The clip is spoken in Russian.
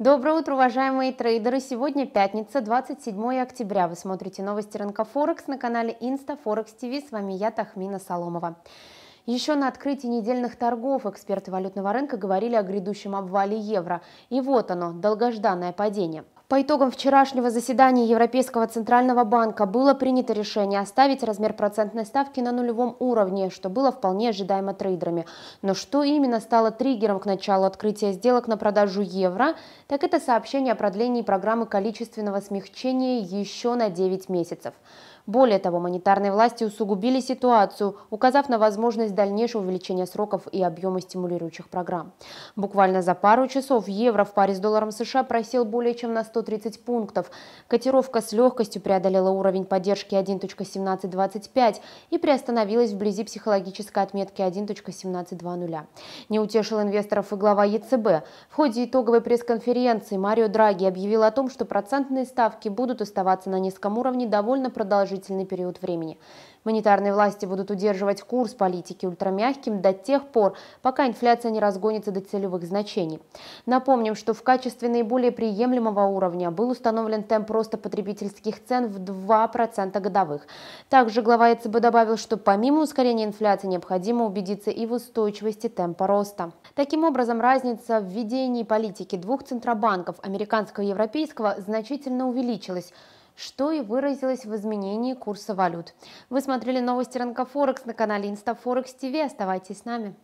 Доброе утро, уважаемые трейдеры! Сегодня пятница, 27 октября. Вы смотрите новости рынка Форекс на канале Инста Форекс ТВ. С вами я, Тахмина Соломова. Еще на открытии недельных торгов эксперты валютного рынка говорили о грядущем обвале евро. И вот оно, долгожданное падение. По итогам вчерашнего заседания Европейского Центрального банка было принято решение оставить размер процентной ставки на нулевом уровне, что было вполне ожидаемо трейдерами. Но что именно стало триггером к началу открытия сделок на продажу евро, так это сообщение о продлении программы количественного смягчения еще на 9 месяцев. Более того, монетарные власти усугубили ситуацию, указав на возможность дальнейшего увеличения сроков и объема стимулирующих программ. Буквально за пару часов евро в паре с долларом США просел более чем на 130 пунктов. Котировка с легкостью преодолела уровень поддержки 1.1725 и приостановилась вблизи психологической отметки 1.1720. Не утешил инвесторов и глава ЕЦБ. В ходе итоговой пресс-конференции Марио Драги объявил о том, что процентные ставки будут оставаться на низком уровне довольно продолжительно продолжительный период времени. Монетарные власти будут удерживать курс политики ультрамягким до тех пор, пока инфляция не разгонится до целевых значений. Напомним, что в качестве наиболее приемлемого уровня был установлен темп роста потребительских цен в 2% годовых. Также глава ЕЦБ добавил, что помимо ускорения инфляции необходимо убедиться и в устойчивости темпа роста. Таким образом, разница в ведении политики двух центробанков, американского и европейского, значительно увеличилась – что и выразилось в изменении курса валют. Вы смотрели новости рынка Форекс на канале Инстафорекс ТВ. Оставайтесь с нами.